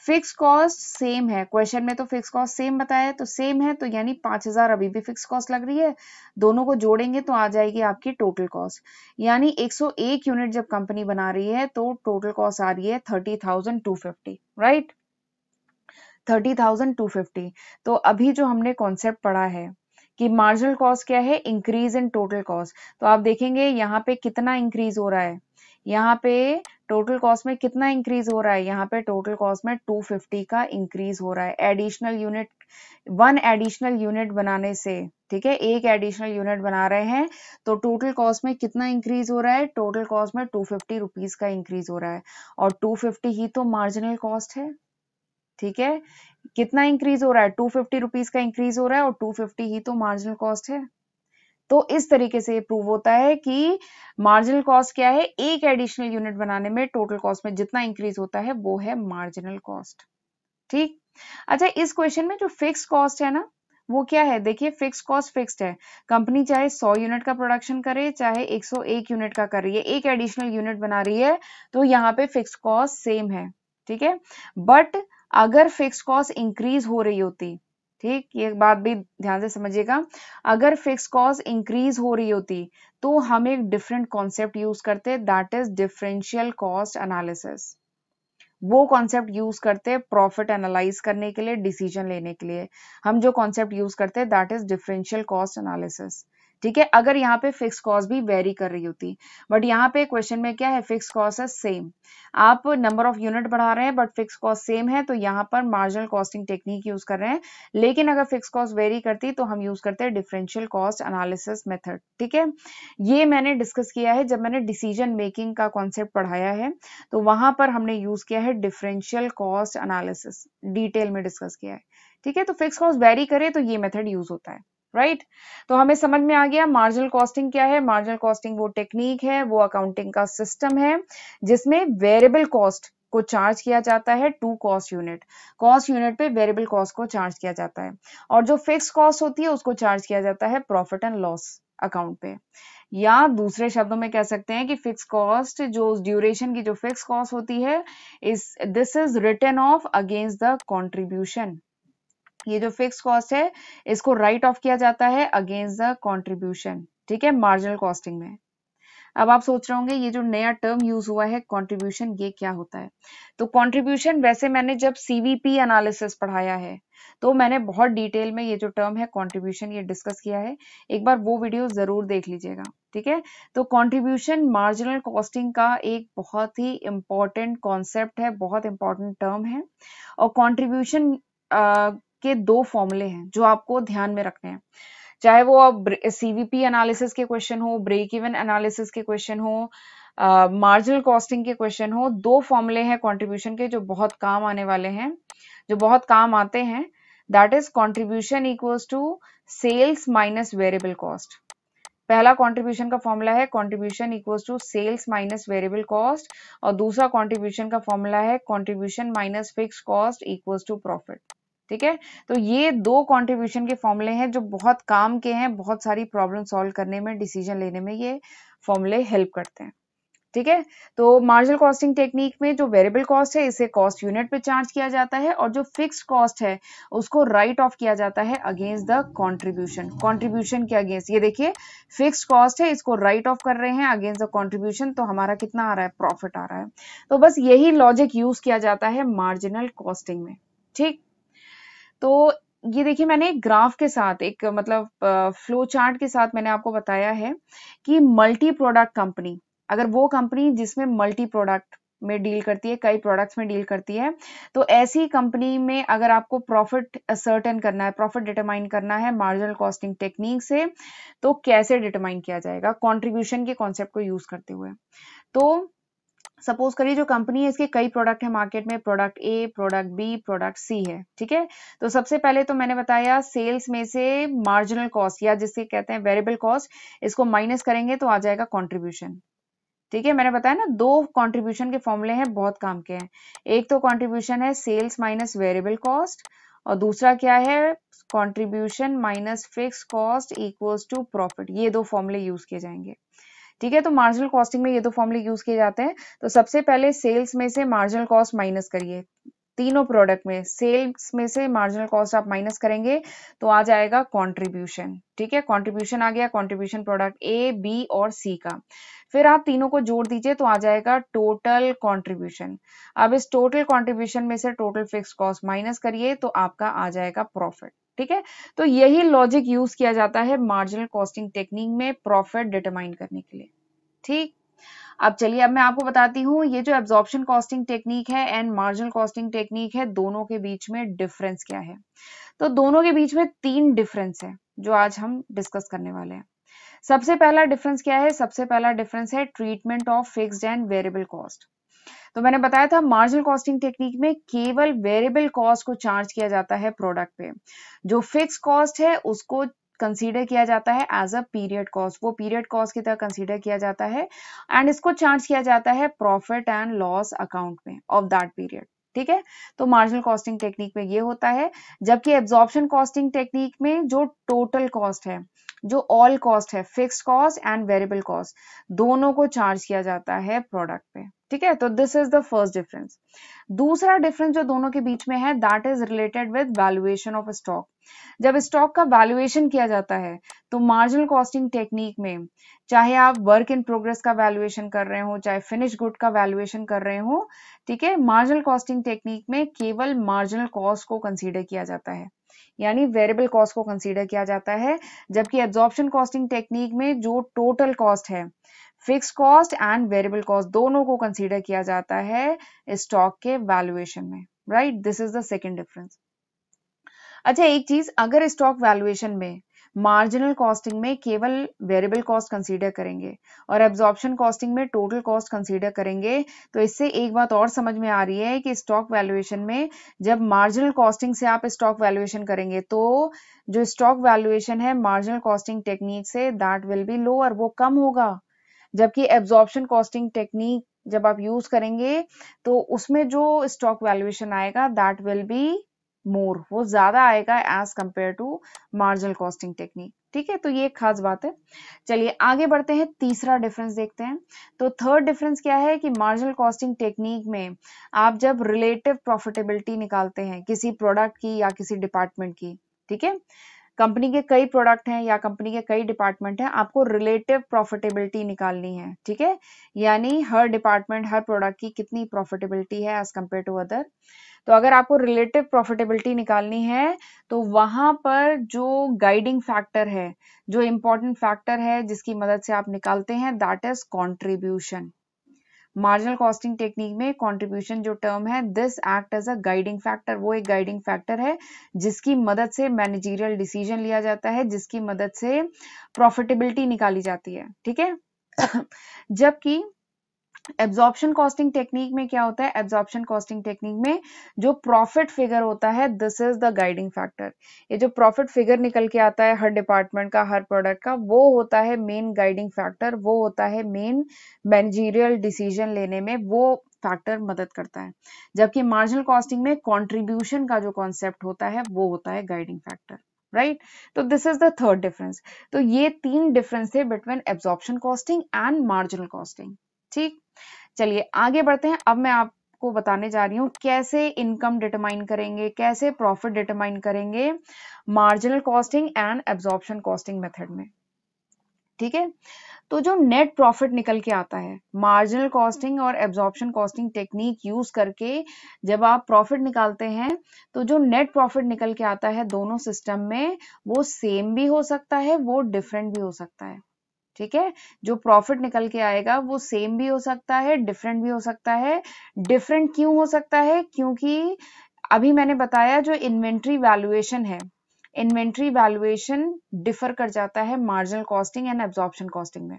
फिक्स कॉस्ट सेम है क्वेश्चन में तो फिक्स कॉस्ट सेम बताया तो सेम है तो यानी 5,000 अभी भी फिक्स कॉस्ट लग रही है दोनों को जोड़ेंगे तो आ जाएगी आपकी टोटल कॉस्ट यानी 101 यूनिट जब कंपनी बना रही है तो टोटल कॉस्ट आ रही है 30,250 राइट 30,250 तो अभी जो हमने कॉन्सेप्ट पढ़ा है कि मार्जिनल कॉस्ट क्या है इंक्रीज इन टोटल कॉस्ट तो आप देखेंगे यहाँ पे कितना इंक्रीज हो रहा है यहाँ पे टोटल कॉस्ट में कितना इंक्रीज हो रहा है यहाँ पे टोटल कॉस्ट में 250 का इंक्रीज हो रहा है additional unit one additional unit बनाने से ठीक है एक एडिशनल यूनिट बना रहे हैं तो टोटल कॉस्ट में कितना इंक्रीज हो रहा है टोटल कॉस्ट में टू फिफ्टी रुपीज का इंक्रीज हो रहा है और टू फिफ्टी ही तो मार्जिनल कॉस्ट है ठीक है कितना इंक्रीज हो रहा है टू फिफ्टी रुपीज का इंक्रीज हो रहा है और टू फिफ्टी ही तो मार्जिनल कॉस्ट है तो इस तरीके से ये प्रूव होता है कि मार्जिनल कॉस्ट क्या है एक एडिशनल यूनिट बनाने में टोटल कॉस्ट में जितना इंक्रीज होता है वो है मार्जिनल कॉस्ट ठीक अच्छा इस क्वेश्चन में जो फिक्स कॉस्ट है ना वो क्या है देखिए फिक्स कॉस्ट फिक्स्ड है कंपनी चाहे 100 यूनिट का प्रोडक्शन करे चाहे 101 यूनिट का कर रही है एक एडिशनल यूनिट बना रही है तो यहाँ पे फिक्स कॉस्ट सेम है ठीक है बट अगर फिक्स कॉस्ट इंक्रीज हो रही होती ठीक ये बात भी ध्यान से समझिएगा अगर फिक्स कॉस्ट इंक्रीज हो रही होती तो हम एक डिफरेंट कॉन्सेप्ट यूज करते that is differential cost analysis वो कॉन्सेप्ट यूज करते हैं प्रॉफिट एनालाइज करने के लिए डिसीजन लेने के लिए हम जो कॉन्सेप्ट यूज करते हैं that is differential cost analysis ठीक है अगर यहाँ पे फिक्स कॉस्ट भी वेरी कर रही होती बट यहाँ पे क्वेश्चन में क्या है फिक्स कॉस्ट है सेम आप नंबर ऑफ यूनिट बढ़ा रहे हैं बट फिक्स कॉस्ट सेम है तो यहाँ पर मार्जिनल कॉस्टिंग टेक्निक यूज कर रहे हैं लेकिन अगर फिक्स कॉस्ट वेरी करती तो हम यूज करते हैं डिफरेंशियल कॉस्ट एनालिसिस मेथड ठीक है ये मैंने डिस्कस किया है जब मैंने डिसीजन मेकिंग का कॉन्सेप्ट पढ़ाया है तो वहां पर हमने यूज किया है डिफरेंशियल कॉस्ट एनालिसिस डिटेल में डिस्कस किया है ठीक है तो फिक्स कॉस्ट वेरी करे तो ये मेथड यूज होता है राइट right? तो हमें समझ में आ गया मार्जिनल कॉस्टिंग क्या है मार्जिनल कॉस्टिंग वो टेक्निक है वो अकाउंटिंग का सिस्टम है जिसमें वेरिएबल कॉस्ट को चार्ज किया जाता है to cost unit cost unit पे वेरिएबल कॉस्ट को चार्ज किया जाता है और जो फिक्स कॉस्ट होती है उसको चार्ज किया जाता है प्रॉफिट एंड लॉस अकाउंट पे या दूसरे शब्दों में कह सकते हैं कि फिक्स कॉस्ट जो ड्यूरेशन की जो फिक्स कॉस्ट होती है इस this is return of against the contribution ये जो फिक्स कॉस्ट है इसको राइट ऑफ किया जाता है अगेंस्ट द कॉन्ट्रीब्यूशन ठीक है मार्जिनल कॉस्टिंग में अब आप सोच रहे होंगे ये जो नया टर्म यूज हुआ है कंट्रीब्यूशन ये क्या होता है तो कंट्रीब्यूशन वैसे मैंने जब सीवीपी एनालिसिस पढ़ाया है तो मैंने बहुत डिटेल में ये जो टर्म है कंट्रीब्यूशन ये डिस्कस किया है एक बार वो वीडियो जरूर देख लीजिएगा ठीक है तो कंट्रीब्यूशन मार्जिनल कॉस्टिंग का एक बहुत ही इंपॉर्टेंट कॉन्सेप्ट है बहुत इंपॉर्टेंट टर्म है और कॉन्ट्रीब्यूशन के दो फॉर्मूले हैं जो आपको ध्यान में रखने हैं चाहे वो आप सीवीपी एनालिसिस के क्वेश्चन हो ब्रेक इवन एनालिसिस के क्वेश्चन हो मार्जिनल uh, कॉस्टिंग के क्वेश्चन हो दो फॉर्मूले हैं कंट्रीब्यूशन के जो बहुत काम आने वाले हैं जो बहुत काम आते हैं that is contribution equals to sales minus variable cost पहला कंट्रीब्यूशन का फॉर्मूला है contribution equals to sales minus variable cost और दूसरा कंट्रीब्यूशन का फॉर्मूला है contribution minus fix cost equals to profit ठीक है तो ये दो कंट्रीब्यूशन के फॉर्मूले हैं जो बहुत काम के हैं बहुत सारी प्रॉब्लम सॉल्व करने में डिसीजन लेने में ये फॉर्मूले हेल्प करते हैं ठीक है तो मार्जिनल कॉस्टिंग टेक्निक में जो वेरिएबल कॉस्ट है इसे कॉस्ट यूनिट पे चार्ज किया जाता है और जो फिक्स कॉस्ट है उसको राइट ऑफ किया जाता है अगेंस्ट द कंट्रीब्यूशन कंट्रीब्यूशन के अगेंस्ट ये देखिए फिक्स कॉस्ट है इसको राइट ऑफ कर रहे हैं अगेंस्ट द कंट्रीब्यूशन तो हमारा कितना आ रहा है प्रॉफिट आ रहा है तो बस यही लॉजिक यूज किया जाता है मार्जिनल कॉस्टिंग में ठीक तो ये देखिए मैंने एक ग्राफ के साथ एक मतलब फ्लो चार्ट के साथ मैंने आपको बताया है कि मल्टी प्रोडक्ट कंपनी अगर वो कंपनी जिसमें मल्टी प्रोडक्ट में डील करती है कई प्रोडक्ट्स में डील करती है तो ऐसी कंपनी में अगर आपको प्रॉफिट सर्टेन करना है प्रॉफिट डिटरमाइन करना है मार्जिनल कॉस्टिंग टेक्निक से तो कैसे डिटरमाइन किया जाएगा कंट्रीब्यूशन के कॉन्सेप्ट को यूज करते हुए तो सपोज करिए जो कंपनी है इसके कई प्रोडक्ट है मार्केट में product A product B product C है ठीक है तो सबसे पहले तो मैंने बताया सेल्स में से मार्जिनल कॉस्ट या जिसके कहते हैं वेरिएबल कॉस्ट इसको माइनस करेंगे तो आ जाएगा कंट्रीब्यूशन ठीक है मैंने बताया ना दो कंट्रीब्यूशन के फॉर्मूले हैं बहुत काम के हैं एक तो कॉन्ट्रीब्यूशन है सेल्स माइनस वेरिएबल कॉस्ट और दूसरा क्या है contribution minus fix cost equals to profit ये दो फॉर्मूले यूज किए जाएंगे ठीक है तो मार्जिनल कॉस्टिंग में ये दो फॉर्मूले यूज किए जाते हैं तो सबसे पहले सेल्स में से मार्जिनल कॉस्ट माइनस करिए तीनों प्रोडक्ट में सेल्स में से मार्जिनल कॉस्ट आप माइनस करेंगे तो आ जाएगा कंट्रीब्यूशन ठीक है कंट्रीब्यूशन आ गया कंट्रीब्यूशन प्रोडक्ट ए बी और सी का फिर आप तीनों को जोड़ दीजिए तो आ जाएगा टोटल कंट्रीब्यूशन अब इस टोटल कंट्रीब्यूशन में से टोटल फिक्स कॉस्ट माइनस करिए तो आपका आ जाएगा प्रॉफिट ठीक है तो यही लॉजिक यूज किया जाता है मार्जिनल कॉस्टिंग टेक्निक में प्रॉफिट डिटरमाइन करने के लिए ठीक अब चलिए अब मैं आपको बताती हूँ ये जो एब्जॉर्प्शन कॉस्टिंग टेक्निक है एंड मार्जिनल कॉस्टिंग टेक्निक है दोनों के बीच में डिफरेंस क्या है तो दोनों के बीच में तीन डिफरेंस है जो आज हम डिस्कस करने वाले हैं सबसे पहला डिफरेंस क्या है सबसे पहला डिफरेंस है treatment of fixed and variable cost तो मैंने बताया था मार्जिनल कॉस्टिंग टेक्निक में केवल वेरिएबल कॉस्ट को चार्ज किया जाता है प्रोडक्ट पे जो फिक्स कॉस्ट है उसको कंसीडर किया जाता है एज अ पीरियड कॉस्ट वो पीरियड कॉस्ट की तरह कंसीडर किया जाता है एंड इसको चार्ज किया जाता है प्रॉफिट एंड लॉस अकाउंट में ऑफ दैट पीरियड ठीक है तो मार्जिनल कॉस्टिंग टेक्निक में ये होता है जबकि एब्जॉर्प्शन कॉस्टिंग टेक्निक में जो टोटल कॉस्ट है जो ऑल कॉस्ट है fix cost and variable cost दोनों को चार्ज किया जाता है प्रोडक्ट पे ठीक है तो this is the first difference दूसरा डिफरेंस जो दोनों के बीच में है that is related with valuation of stock जब स्टॉक का वैल्यूएशन किया जाता है तो मार्जिनल कॉस्टिंग टेक्निक में चाहे आप वर्क इन प्रोग्रेस का वैल्यूएशन कर रहे हो चाहे फिनिश गुड का वैल्यूएशन कर रहे हो ठीक है मार्जिनल कॉस्टिंग टेक्निक में केवल मार्जिनल कॉस्ट को कंसीडर किया जाता है यानी वेरिएबल कॉस्ट को कंसीडर किया जाता है जबकि एब्जॉर्प्शन कॉस्टिंग टेक्निक में जो टोटल कॉस्ट है fix cost and variable cost दोनों को कंसीडर किया जाता है स्टॉक के वैल्युएशन में right this is the second difference अच्छा एक चीज अगर स्टॉक वैल्युएशन में मार्जिनल कॉस्टिंग में केवल वेरिएबल कॉस्ट कंसीडर करेंगे और एब्जॉर्प्शन कॉस्टिंग में टोटल कॉस्ट कंसीडर करेंगे तो इससे एक बात और समझ में आ रही है कि स्टॉक वैल्यूएशन में जब मार्जिनल कॉस्टिंग से आप स्टॉक वैल्यूएशन करेंगे तो जो स्टॉक वैल्यूएशन है मार्जिनल कॉस्टिंग टेक्निक से दैट विल बी लोअर वो कम होगा जबकि एब्जॉर्प्शन कॉस्टिंग टेक्निक जब आप यूज करेंगे तो उसमें जो स्टॉक वैल्यूएशन आएगा दैट विल बी मोर वो ज्यादा आएगा as compare to marginal costing technique ठीक है तो ये एक खास बात है चलिए आगे बढ़ते हैं तीसरा डिफरेंस देखते हैं तो थर्ड डिफरेंस क्या है कि मार्जिनल कॉस्टिंग टेक्निक में आप जब रिलेटिव प्रॉफिटेबिलिटी निकालते हैं किसी प्रोडक्ट की या किसी डिपार्टमेंट की ठीक है कंपनी के कई प्रोडक्ट हैं या कंपनी के कई डिपार्टमेंट हैं आपको रिलेटिव प्रॉफिटेबिलिटी निकालनी है ठीक है यानी हर डिपार्टमेंट हर प्रोडक्ट की कितनी प्रॉफिटेबिलिटी है एज कम्पेयर टू अदर तो अगर आपको रिलेटिव प्रॉफिटेबिलिटी निकालनी है तो वहां पर जो गाइडिंग फैक्टर है जो इंपॉर्टेंट फैक्टर है जिसकी मदद से आप निकालते हैं that is contribution marginal costing technique में कॉन्ट्रीब्यूशन जो टर्म है this act as a guiding factor वो एक गाइडिंग फैक्टर है जिसकी मदद से मैनेजीरियल डिसीजन लिया जाता है जिसकी मदद से प्रॉफिटेबिलिटी निकाली जाती है ठीक है *coughs* जबकि एब्जॉर्प्शन कॉस्टिंग टेक्निक में क्या होता है एब्जॉर्प्शन कॉस्टिंग टेक्निक में जो प्रॉफिट फिगर होता है this is the guiding factor ये जो प्रॉफिट फिगर निकल के आता है हर डिपार्टमेंट का हर प्रोडक्ट का वो होता है मेन गाइडिंग फैक्टर वो होता है मेन मैनेजीरियल डिसीजन लेने में वो फैक्टर मदद करता है जबकि मार्जिनल कॉस्टिंग में कॉन्ट्रीब्यूशन का जो कॉन्सेप्ट होता है वो होता है गाइडिंग फैक्टर राइट तो this is the third difference तो ये तीन डिफरेंस थे between absorption costing and marginal costing ठीक चलिए आगे बढ़ते हैं अब मैं आपको बताने जा रही हूँ कैसे इनकम डिटरमाइन करेंगे कैसे प्रॉफिट डिटरमाइन करेंगे marginal costing and absorption costing method में ठीक है तो जो नेट प्रॉफिट निकल के आता है मार्जिनल कॉस्टिंग और एब्जॉर्प्शन कॉस्टिंग टेक्निक यूज करके जब आप प्रॉफिट निकालते हैं तो जो नेट प्रॉफिट निकल के आता है दोनों सिस्टम में वो सेम भी हो सकता है वो डिफरेंट भी हो सकता है ठीक है जो प्रॉफिट निकल के आएगा वो सेम भी हो सकता है डिफरेंट भी हो सकता है डिफरेंट क्यों हो सकता है क्योंकि अभी मैंने बताया जो इन्वेंट्री वैल्यूएशन है इन्वेंट्री वैल्यूएशन डिफर कर जाता है marginal costing and absorption costing में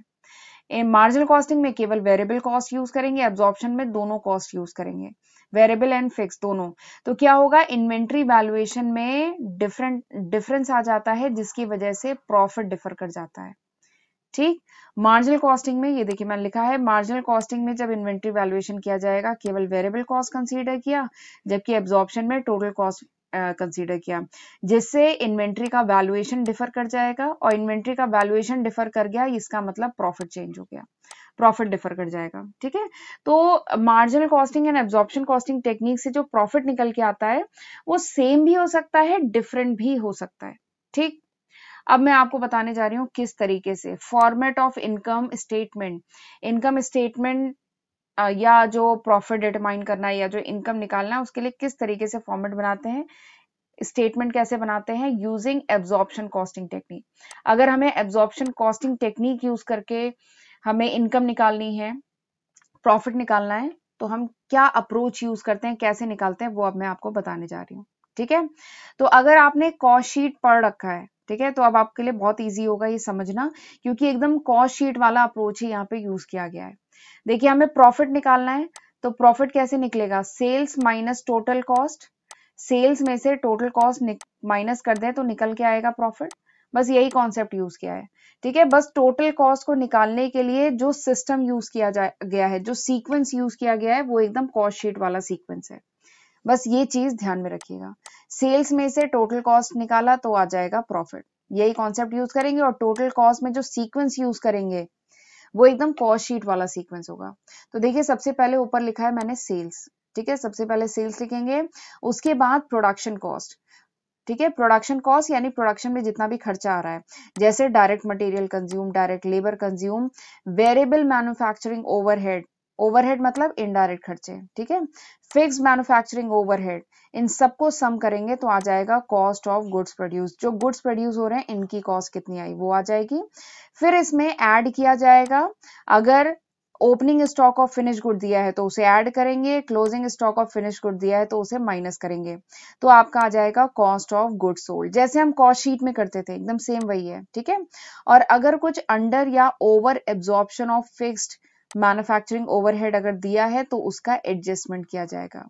मार्जिनल कॉस्टिंग में केवल वेरिएबल कॉस्ट यूज करेंगे एब्जॉर्प्शन में दोनों कॉस्ट यूज करेंगे वेरिएबल एंड फिक्स दोनों तो क्या होगा इन्वेंट्री वैल्यूएशन में डिफरेंट डिफरेंस आ जाता है जिसकी वजह से प्रॉफिट डिफर कर जाता है ठीक मार्जिनल कॉस्टिंग में ये देखिए मैंने लिखा है मार्जिनल कॉस्टिंग में जब इन्वेंट्री वैल्यूएशन किया जाएगा केवल वेरिएबल कॉस्ट कंसीडर किया जबकि एब्जॉर्प्शन में टोटल कॉस्ट कंसीडर किया जिससे इन्वेंट्री का वैल्यूएशन डिफर कर जाएगा और इन्वेंट्री का वैल्यूएशन डिफर कर गया इसका मतलब प्रॉफिट चेंज हो गया प्रॉफिट डिफर कर जाएगा ठीक है तो marginal costing and absorption costing technique से जो प्रॉफिट निकल के आता है वो सेम भी हो सकता है डिफरेंट भी हो सकता है ठीक अब मैं आपको बताने जा रही हूँ किस तरीके से format of income statement income statement या जो प्रॉफिट डिटरमाइन करना है या जो इनकम निकालना है उसके लिए किस तरीके से फॉर्मेट बनाते हैं स्टेटमेंट कैसे बनाते हैं यूजिंग एब्जॉर्प्शन कॉस्टिंग टेक्निक अगर हमें एब्जॉर्प्शन कॉस्टिंग टेक्निक यूज करके हमें इनकम निकालनी है प्रॉफिट निकालना है तो हम क्या अप्रोच यूज करते हैं कैसे निकालते हैं वो अब मैं आपको बताने जा रही हूँ ठीक है तो अगर आपने कॉस्ट शीट पढ़ रखा है ठीक है तो अब आपके लिए बहुत ईजी होगा ये समझना क्योंकि एकदम कॉस्ट शीट वाला अप्रोच ही यहाँ पे यूज किया गया है देखिए हमें प्रॉफिट निकालना है तो प्रॉफिट कैसे निकलेगा sales minus total cost sales में से टोटल कॉस्ट माइनस कर दें तो निकल के आएगा प्रॉफिट बस यही कॉन्सेप्ट यूज किया है ठीक है बस टोटल कॉस्ट को निकालने के लिए जो सिस्टम यूज किया गया है जो सीक्वेंस यूज किया गया है वो एकदम कॉस्ट शीट वाला सीक्वेंस है बस ये चीज ध्यान में रखिएगा सेल्स में से टोटल कॉस्ट निकाला तो आ जाएगा प्रॉफिट यही कॉन्सेप्ट यूज करेंगे और टोटल कॉस्ट में जो सीक्वेंस यूज करेंगे वो एकदम कॉस्ट शीट वाला सीक्वेंस होगा तो देखिए सबसे पहले ऊपर लिखा है मैंने सेल्स ठीक है सबसे पहले सेल्स लिखेंगे उसके बाद प्रोडक्शन कॉस्ट ठीक है प्रोडक्शन कॉस्ट यानी प्रोडक्शन में जितना भी खर्चा आ रहा है जैसे direct material consume direct labour consume variable manufacturing overhead overhead मतलब इनडायरेक्ट खर्चे ठीक है फिक्स मैन्युफैक्चरिंग ओवरहेड इन सबको सम करेंगे तो आ जाएगा कॉस्ट ऑफ गुड्स प्रोड्यूस जो गुड्स प्रोड्यूस हो रहे हैं इनकी कॉस्ट कितनी आई वो आ जाएगी फिर इसमें ऐड किया जाएगा अगर opening stock of finish good दिया है तो उसे ऐड करेंगे closing stock of finish good दिया है तो उसे माइनस करेंगे तो आपका आ जाएगा कॉस्ट ऑफ गुड सोल्ड जैसे हम कॉस्ट शीट में करते थे एकदम सेम वही है ठीक है और अगर कुछ अंडर या over absorption of fixed manufacturing overhead अगर दिया है तो उसका एडजस्टमेंट किया जाएगा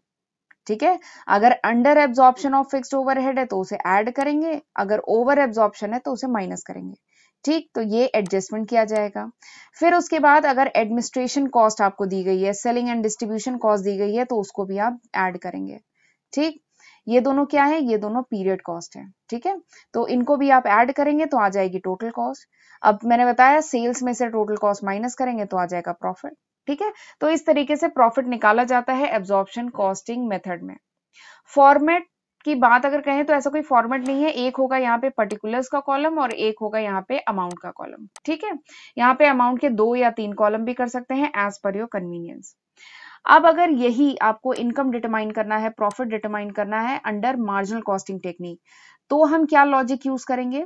ठीक है अगर under absorption of fixed overhead है तो उसे ऐड करेंगे अगर ओवर एब्जॉर्प्शन है तो उसे माइनस करेंगे ठीक तो ये एडजस्टमेंट किया जाएगा फिर उसके बाद अगर एडमिनिस्ट्रेशन कॉस्ट आपको दी गई है सेलिंग एंड डिस्ट्रीब्यूशन कॉस्ट दी गई है तो उसको भी आप ऐड करेंगे ठीक ये दोनों क्या है ये दोनों पीरियड कॉस्ट है ठीक है तो इनको भी आप ऐड करेंगे तो आ जाएगी टोटल कॉस्ट अब मैंने बताया सेल्स में से टोटल कॉस्ट माइनस करेंगे तो आ जाएगा प्रॉफिट ठीक है तो इस तरीके से प्रॉफिट निकाला जाता है एब्जॉर्प्शन कॉस्टिंग मेथड में फॉर्मेट की बात अगर कहें तो ऐसा कोई फॉर्मेट नहीं है एक होगा यहाँ पे पर्टिकुलर्स का कॉलम और एक होगा यहाँ पे अमाउंट का कॉलम ठीक है यहाँ पे अमाउंट के दो या तीन कॉलम भी कर सकते हैं एज पर योर कन्वीनियंस अब अगर यही आपको इनकम डिटरमाइन करना है प्रॉफिट डिटरमाइन करना है अंडर मार्जिनल कॉस्टिंग टेक्निक तो हम क्या लॉजिक यूज करेंगे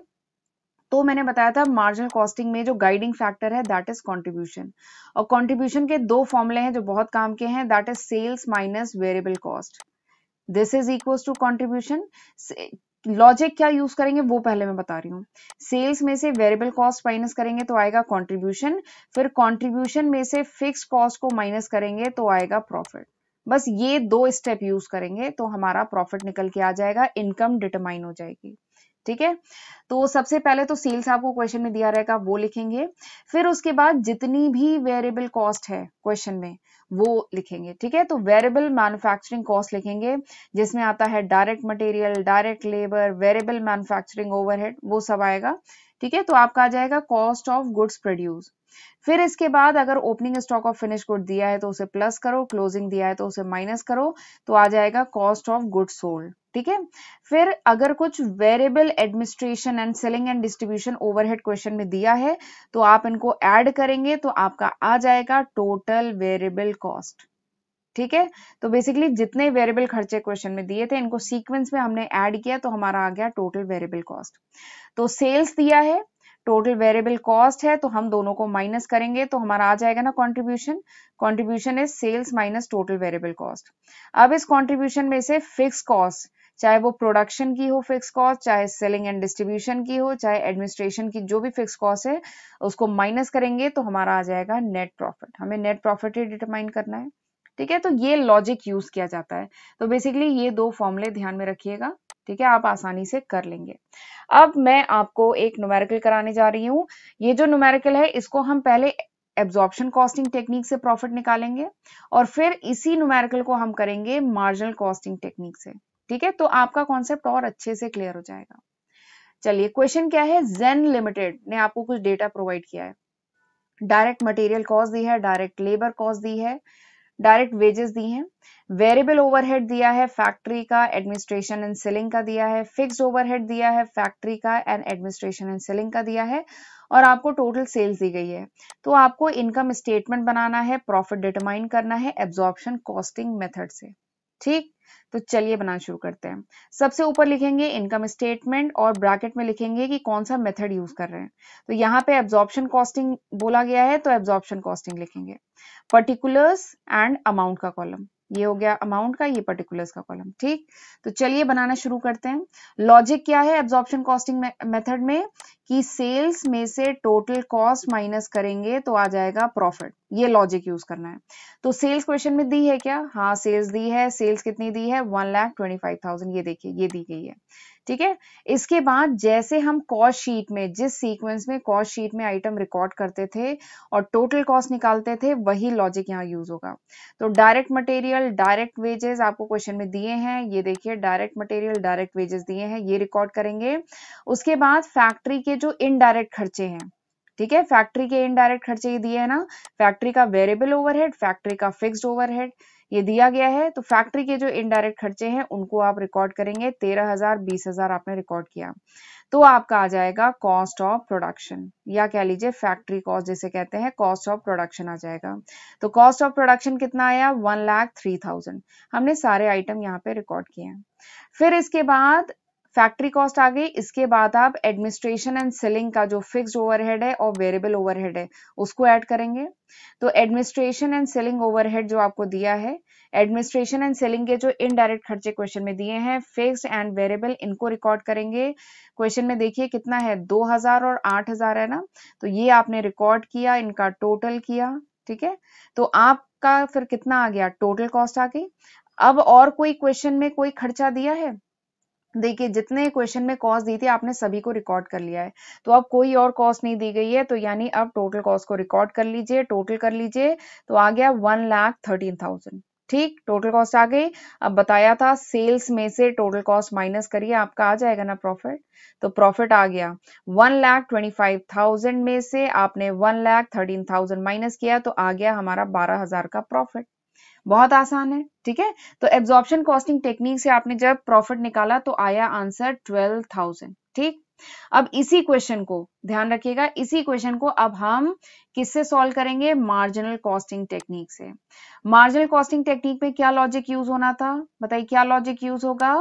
तो मैंने बताया था मार्जिनल कॉस्टिंग में जो गाइडिंग फैक्टर है दैट इज कंट्रीब्यूशन और कंट्रीब्यूशन के दो फॉर्मूले हैं जो बहुत काम के हैं that is sales minus variable cost this is equal to contribution logic क्या यूज करेंगे वो पहले मैं बता रही हूँ सेल्स में से वेरिएबल कॉस्ट माइनस करेंगे तो आएगा कंट्रीब्यूशन फिर कंट्रीब्यूशन में से फिक्स कॉस्ट को माइनस करेंगे तो आएगा प्रॉफिट बस ये दो स्टेप यूज करेंगे तो हमारा प्रॉफिट निकल के आ जाएगा इनकम डिटरमाइन हो जाएगी ठीक है तो सबसे पहले तो सेल्स आपको क्वेश्चन में दिया रहेगा वो लिखेंगे फिर उसके बाद जितनी भी वेरिएबल कॉस्ट है क्वेश्चन में वो लिखेंगे ठीक है तो वेरिएबल मैन्युफैक्चरिंग कॉस्ट लिखेंगे जिसमें आता है direct material direct labour variable manufacturing overhead वो सब आएगा ठीक है तो आपका आ जाएगा कॉस्ट ऑफ गुड्स प्रोड्यूस फिर इसके बाद अगर opening stock of finish good दिया है तो उसे प्लस करो क्लोजिंग दिया है तो उसे माइनस करो तो आ जाएगा कॉस्ट ऑफ गुड सोल्ड ठीक है फिर अगर कुछ variable administration and selling and distribution overhead question में दिया है तो आप इनको ऐड करेंगे तो आपका आ जाएगा टोटल वेरिएबल कॉस्ट ठीक है तो बेसिकली जितने वेरिएबल खर्चे क्वेश्चन में दिए थे इनको सीक्वेंस में हमने ऐड किया तो हमारा आ गया टोटल वेरिएबल कॉस्ट तो सेल्स दिया है टोटल वेरिएबल कॉस्ट है तो हम दोनों को माइनस करेंगे तो हमारा आ जाएगा ना contribution contribution is sales minus total variable cost अब इस कंट्रीब्यूशन में से फिक्स कॉस्ट चाहे वो प्रोडक्शन की हो फिक्स कॉस्ट चाहे सेलिंग एंड डिस्ट्रीब्यूशन की हो चाहे एडमिनिस्ट्रेशन की जो भी फिक्स कॉस्ट है उसको माइनस करेंगे तो हमारा आ जाएगा नेट प्रॉफिट हमें नेट प्रॉफिट ही डिटरमाइन करना है ठीक है तो ये लॉजिक यूज किया जाता है तो बेसिकली ये दो फॉर्मूले ध्यान में रखिएगा ठीक है आप आसानी से कर लेंगे अब मैं आपको एक नुमेरिकल कराने जा रही हूँ ये जो नुमेरिकल है इसको हम पहले एब्जॉर्प्शन कॉस्टिंग टेक्निक से प्रॉफिट निकालेंगे और फिर इसी नुमेरिकल को हम करेंगे मार्जिनल कॉस्टिंग टेक्निक से ठीक है तो आपका कॉन्सेप्ट और अच्छे से क्लियर हो जाएगा चलिए क्वेश्चन क्या है जेन लिमिटेड ने आपको कुछ डेटा प्रोवाइड किया है डायरेक्ट मटेरियल कॉस्ट दी है डायरेक्ट लेबर कॉस्ट दी है डायरेक्ट वेजेस दी हैं वेरिएबल ओवरहेड दिया है फैक्ट्री का एडमिनिस्ट्रेशन एंड सेलिंग का दिया है फिक्स ओवरहेड दिया है फैक्ट्री का एंड एडमिनिस्ट्रेशन एंड सेलिंग का दिया है और आपको टोटल सेल्स दी गई है तो आपको इनकम स्टेटमेंट बनाना है प्रॉफिट डिटरमाइन करना है एब्जॉर्प्शन कॉस्टिंग मेथड से ठीक तो चलिए बनाना शुरू करते हैं सबसे ऊपर लिखेंगे इनकम स्टेटमेंट और ब्रैकेट में लिखेंगे कि कौन सा मेथड यूज कर रहे हैं तो यहाँ पे एब्जॉर्प्शन कॉस्टिंग बोला गया है तो एब्जॉर्प्शन कॉस्टिंग लिखेंगे पर्टिकुलर्स एंड अमाउंट का कॉलम ये हो गया अमाउंट का ये पर्टिकुलर्स का कॉलम ठीक तो चलिए बनाना शुरू करते हैं लॉजिक क्या है एब्जॉर्प्शन कॉस्टिंग मेथड में कि सेल्स में से टोटल कॉस्ट माइनस करेंगे तो आ जाएगा प्रॉफिट ये लॉजिक यूज करना है तो सेल्स क्वेश्चन में दी है क्या हाँ सेल्स दी है सेल्स कितनी दी है one lakh twenty five thousand ये देखिए ये दी गई है ठीक है इसके बाद जैसे हम कॉस्ट शीट में जिस सीक्वेंस में कॉस्ट शीट में आइटम रिकॉर्ड करते थे और टोटल कॉस्ट निकालते थे वही लॉजिक यहाँ यूज होगा तो डायरेक्ट मटेरियल डायरेक्ट वेजेस आपको क्वेश्चन में दिए हैं ये देखिए डायरेक्ट मटेरियल डायरेक्ट वेजेस दिए हैं ये रिकॉर्ड करेंगे उसके बाद फैक्ट्री के जो इनडायरेक्ट खर्चे हैं ठीक है फैक्ट्री के इनडायरेक्ट खर्चे ये दिए है ना फैक्ट्री का वेरिएबल ओवरहेड फैक्ट्री का फिक्स्ड ओवरहेड ये दिया गया है तो फैक्ट्री के जो इनडायरेक्ट खर्चे हैं उनको आप रिकॉर्ड करेंगे तेरह हजार बीस हजार आपने रिकॉर्ड किया तो आपका आ जाएगा कॉस्ट ऑफ प्रोडक्शन या कह लीजिए फैक्ट्री कॉस्ट जिसे कहते हैं कॉस्ट ऑफ प्रोडक्शन आ जाएगा तो कॉस्ट ऑफ प्रोडक्शन कितना आया वन लाख थ्री थाउजेंड हमने सारे आइटम यहाँ पे रिकॉर्ड किए हैं फिर इसके बाद फैक्ट्री कॉस्ट आ गई इसके बाद आप एडमिनिस्ट्रेशन एंड सेलिंग का जो फिक्स्ड ओवरहेड है और वेरिएबल ओवरहेड है उसको ऐड करेंगे तो एडमिनिस्ट्रेशन एंड सेलिंग ओवरहेड जो आपको दिया है एडमिनिस्ट्रेशन एंड सेलिंग के जो इनडायरेक्ट खर्चे क्वेश्चन में दिए हैं फिक्स्ड एंड वेरिएबल इनको रिकॉर्ड करेंगे क्वेश्चन में देखिए कितना है हजार और हजार है ना तो ये आपने रिकॉर्ड किया इनका टोटल किया ठीक है तो आपका फिर कितना आ गया टोटल कॉस्ट आ गई अब और कोई क्वेश्चन में कोई खर्चा दिया है देखिए जितने क्वेश्चन में कॉस्ट दी थी आपने सभी को रिकॉर्ड कर लिया है तो अब कोई और कॉस्ट नहीं दी गई है तो यानी अब टोटल कॉस्ट को रिकॉर्ड कर लीजिए टोटल कर लीजिए तो आ गया वन लाख थर्टीन थाउजेंड ठीक टोटल कॉस्ट आ गई अब बताया था सेल्स में से टोटल कॉस्ट माइनस करिए आपका आ जाएगा ना प्रॉफिट तो प्रॉफिट आ गया one lakh twenty five thousand में से आपने one lakh thirteen thousand minus किया तो आ गया हमारा बारह हजार का प्रॉफिट बहुत आसान है ठीक है तो एब्जॉर्प्शन कॉस्टिंग टेक्निक से आपने जब प्रॉफिट निकाला तो आया आंसर ट्वेल्व थाउजेंड ठीक अब इसी क्वेश्चन को ध्यान रखिएगा इसी क्वेश्चन को अब हम किससे सॉल्व करेंगे मार्जिनल कॉस्टिंग टेक्निक से मार्जिनल कॉस्टिंग टेक्निक में क्या लॉजिक यूज होना था बताइए क्या लॉजिक यूज होगा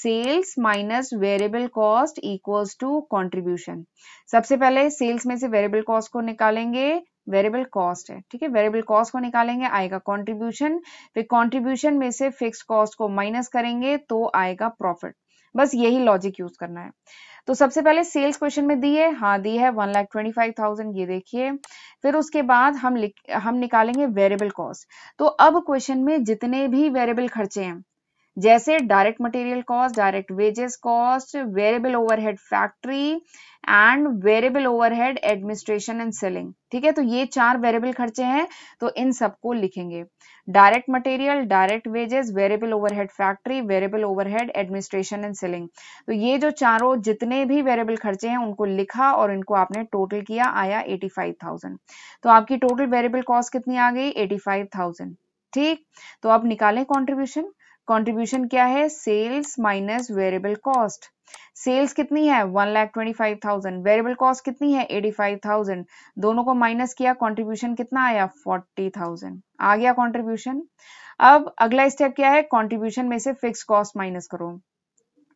sales minus variable cost equals to contribution सबसे पहले सेल्स में से वेरिएबल कॉस्ट को निकालेंगे वेरिएबल कॉस्ट है ठीक है वेरिएबल कॉस्ट को निकालेंगे आएगा कंट्रीब्यूशन फिर कंट्रीब्यूशन में से फिक्स कॉस्ट को माइनस करेंगे तो आएगा प्रॉफिट बस यही लॉजिक यूज करना है तो सबसे पहले सेल्स क्वेश्चन में दी है हाँ दी है one lakh twenty five thousand ये देखिए फिर उसके बाद हम हम निकालेंगे वेरिएबल कॉस्ट तो अब क्वेश्चन में जितने भी वेरिएबल खर्चे हैं जैसे direct material cost direct wages cost variable overhead factory and variable overhead administration and selling ठीक है तो ये चार वेरिएबल खर्चे हैं तो इन सबको लिखेंगे direct material direct wages variable overhead factory variable overhead administration and selling तो ये जो चारों जितने भी वेरिएबल खर्चे हैं उनको लिखा और इनको आपने टोटल किया आया थाउजेंड तो आपकी टोटल वेरिएबल कॉस्ट कितनी आ गई थाउजेंड ठीक तो आप निकालें कॉन्ट्रीब्यूशन कंट्रीब्यूशन क्या है sales minus variable cost sales कितनी है one lakh twenty five thousand variable cost कितनी है एटी फाइव थाउजेंड दोनों को माइनस किया कंट्रीब्यूशन कितना आया फोर्टी थाउजेंड आ गया कंट्रीब्यूशन अब अगला स्टेप क्या है कंट्रीब्यूशन में से फिक्स कॉस्ट माइनस करो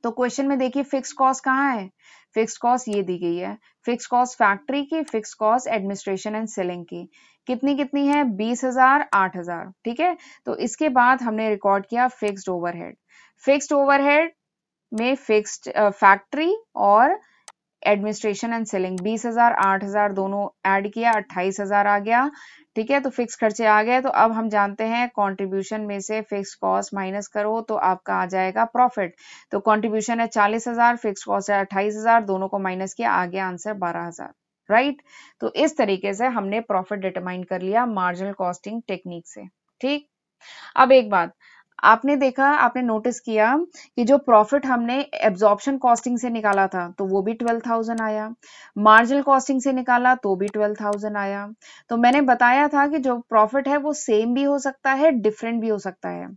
तो क्वेश्चन में देखिए फिक्स कॉस्ट कहाँ है फिक्स कॉस्ट ये दी गई है फिक्स कॉस्ट फैक्ट्री की fix cost administration and selling की कितनी कितनी है बीस हजार आठ हजार ठीक है तो इसके बाद हमने रिकॉर्ड किया फिक्स्ड ओवरहेड फिक्स्ड ओवरहेड में फिक्स्ड फैक्ट्री और एडमिनिस्ट्रेशन एंड सेलिंग बीस हजार आठ हजार दोनों ऐड किया अट्ठाईस हजार आ गया ठीक है तो फिक्स खर्चे आ गए तो अब हम जानते हैं कंट्रीब्यूशन में से फिक्स कॉस्ट माइनस करो तो आपका आ जाएगा प्रॉफिट तो कंट्रीब्यूशन है चालीस हजार फिक्स कॉस्ट है अट्ठाईस हजार दोनों को माइनस किया आ गया आंसर बारह हजार राइट तो इस तरीके से हमने प्रॉफिट डिटरमाइन कर लिया मार्जिनल कॉस्टिंग टेक्निक से ठीक अब एक बात आपने देखा आपने नोटिस किया कि जो प्रॉफिट हमने एब्जॉर्प्शन कॉस्टिंग से निकाला था तो वो भी ट्वेल्व थाउजेंड आया मार्जिन कॉस्टिंग से निकाला तो भी ट्वेल्व थाउजेंड आया तो मैंने बताया था कि जो प्रॉफिट है वो सेम भी हो सकता है डिफरेंट भी हो सकता है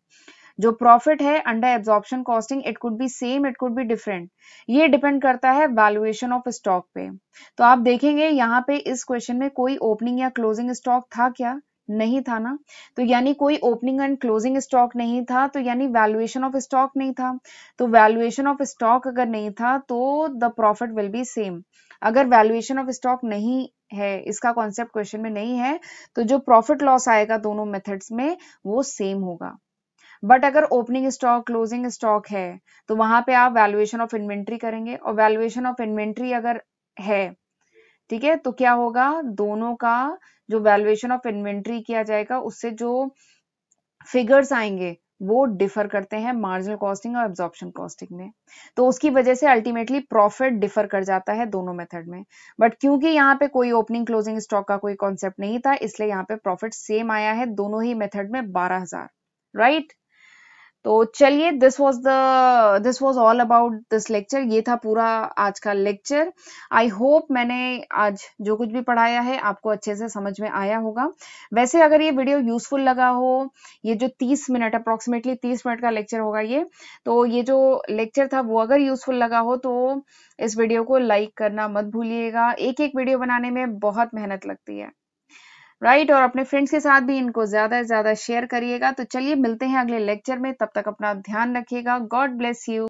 जो प्रॉफिट है under absorption costing it could be same it could be different ये डिपेंड करता है वैल्यूएशन ऑफ स्टॉक पे तो आप देखेंगे यहाँ पे इस क्वेश्चन में कोई ओपनिंग या क्लोजिंग स्टॉक था क्या नहीं था ना तो यानी कोई ओपनिंग एंड क्लोजिंग स्टॉक नहीं था तो यानी वैल्यूएशन ऑफ स्टॉक नहीं था तो वैल्यूएशन ऑफ स्टॉक अगर नहीं था तो the profit will be same अगर वैल्यूएशन ऑफ स्टॉक नहीं है इसका कॉन्सेप्ट क्वेश्चन में नहीं है तो जो प्रॉफिट लॉस आएगा दोनों मेथड्स में वो सेम होगा बट अगर ओपनिंग स्टॉक क्लोजिंग स्टॉक है तो वहां पे आप वैल्यूएशन ऑफ इन्वेंट्री करेंगे और वैल्यूएशन ऑफ इन्वेंट्री अगर है ठीक है तो क्या होगा दोनों का जो वैल्यूएशन ऑफ इन्वेंट्री किया जाएगा उससे जो फिगर्स आएंगे वो डिफर करते हैं मार्जिनल कॉस्टिंग और एब्जॉर्प्शन कॉस्टिंग में तो उसकी वजह से अल्टीमेटली प्रॉफिट डिफर कर जाता है दोनों मेथड में बट क्योंकि यहाँ पे कोई ओपनिंग क्लोजिंग स्टॉक का कोई कॉन्सेप्ट नहीं था इसलिए यहाँ पे प्रॉफिट सेम आया है दोनों ही मेथड में बारह हजार राइट तो चलिए this was the this was all about this lecture ये था पूरा आज का लेक्चर आई होप मैंने आज जो कुछ भी पढ़ाया है आपको अच्छे से समझ में आया होगा वैसे अगर ये वीडियो यूजफुल लगा हो ये जो 30 मिनट अप्रोक्सीमेटली 30 मिनट का लेक्चर होगा ये तो ये जो लेक्चर था वो अगर यूजफुल लगा हो तो इस वीडियो को लाइक करना मत भूलिएगा एक एक वीडियो बनाने में बहुत मेहनत लगती है राइट right? और अपने फ्रेंड्स के साथ भी इनको ज्यादा से ज्यादा शेयर करिएगा तो चलिए मिलते हैं अगले लेक्चर में तब तक अपना ध्यान रखिएगा गॉड ब्लेस यू